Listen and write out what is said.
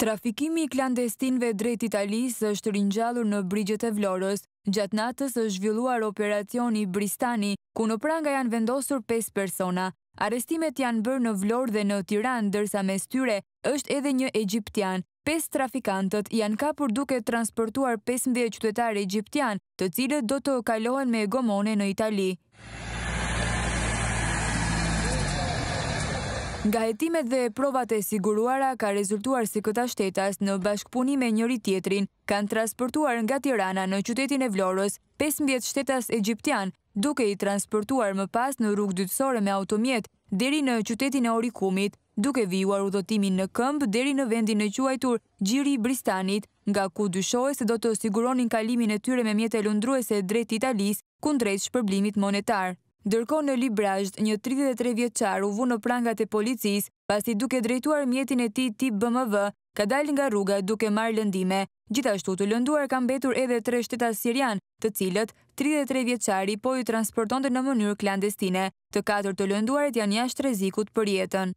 Trafikimi i klandestinve drejt Italisë është rinjallur në brigjët e vlorës. Gjatë natës është zhvilluar operacioni Bristani, ku në pranga janë vendosur 5 persona. Arestimet janë bërë në vlorë dhe në Tiran, dërsa me styre është edhe një egyptian. 5 trafikantët janë kapur duke transportuar 15 qytetar egyptian, të cilët do të kalohen me egomone në Italië. Nga jetimet dhe provat e siguruara ka rezultuar si këta shtetas në bashkëpunime njëri tjetrin, kanë transportuar nga Tirana në qytetin e Vlorës 15 shtetas egyptian, duke i transportuar më pas në rrugë dytësore me automjet, deri në qytetin e Orikumit, duke vijuar udhëtimin në këmbë deri në vendin në quajtur Gjiri Bristanit, nga ku dyshohet se do të siguronin kalimin e tyre me mjete lundruese drejt Italis, kundrejt shpërblimit monetar. Dërko në Librajsh, një 33 vjeqar u vu në prangat e policis, pasi duke drejtuar mjetin e ti tip BMW, ka dal nga rruga duke marrë lëndime. Gjithashtu të lënduar kam betur edhe tre shtetas sirian, të cilët 33 vjeqari po ju transportonde në mënyrë klandestine, të katër të lënduarit janë jashtë rezikut për jetën.